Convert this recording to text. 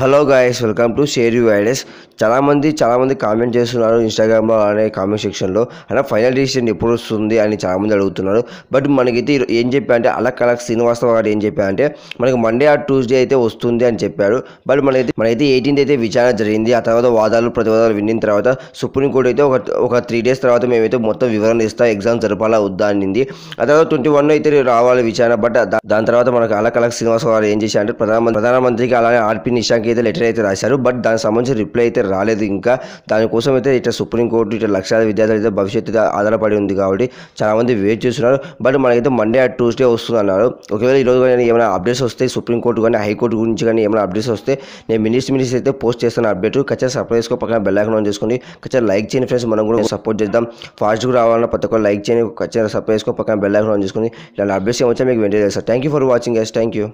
hello guys welcome to share you ideas చాలామంది చాలామంది comment చేస్తున్నారు ఇన్స్టాగ్రామ్లో అనే కామెంట్ సెక్షన్లో అలా ఫైనల్ డిసిషన్ ఎప్పుడు వస్తుంది అని చాలామంది అడుగుతున్నారు బట్ మనకైతే ఏం చెప్పారంటే అలా కలక్ శ్రీనివాసరావు గారు ఏం అంటే మనకి మండే ఆర్ ట్యూస్డే అయితే వస్తుంది అని చెప్పారు బట్ మనకైతే మనైతే ఎయిటీన్త్ అయితే విచారణ జరిగింది ఆ తర్వాత వాదాలు ప్రతివాదాలు విన్న తర్వాత సుప్రీంకోర్టు అయితే ఒక ఒక త్రీ డేస్ తర్వాత మేమైతే మొత్తం వివరణ ఇస్తాం ఎగ్జామ్ జరపాలా వద్దా అనింది ఆ తర్వాత ట్వంటీ వన్ అయితే రావాలి విచారణ బట్ దాని తర్వాత మనకు అలా కలక్ శ్రీనివాసరావు గారు ఏం చేశారంటే ప్రధానమంత్రి ప్రధానమంత్రికి అలానే ఆర్పి నిషాకి అయితే లెటర్ అయితే రాశారు బట్ దానికి సంబంధించిన రిప్లై అయితే రాలేదు ఇంకా దానికోసం అయితే ఇట్లా సుప్రీంకోర్టు ఇట్లా లక్షలాది విద్యార్థులు అయితే భవిష్యత్తు ఆధారపడి ఉంది కాబట్టి చాలామంది వెయిట్ చేస్తున్నారు బట్ మనకైతే మండే ఆ ట్యూస్డే వస్తుంది అన్నారు ఒకవేళ ఈరోజు కానీ ఏమైనా అప్డేట్స్ వస్తే సుప్రీంకోర్టు కానీ హైకోర్టు గురించి కానీ ఏమైనా అప్డేట్స్ వస్తే నేను మినిట్స్ మినిట్స్ అయితే పోస్ట్ చేస్తాను అప్డేట్ ఖచ్చితంగా సర్ప్రైజ్కో పక్కన బెల్లైకన్ ఆన్ చేసుకుని ఖచ్చితంగా లైక్ చేయని ఫ్రెండ్స్ మనం కూడా సపోర్ట్ చేద్దాం ఫాస్ట్గా రావాలన్న ప్రతి ఒక్కరు లైక్ చేయని ఖచ్చితంగా సర్ప్రైజ్కో పక్కన బెల్లైకన్ ఆన్ చేసుకుని ఇలా అప్డేట్స్ ఏమొచ్చా మీకు వెంటనే sir thank you for watching guys thank you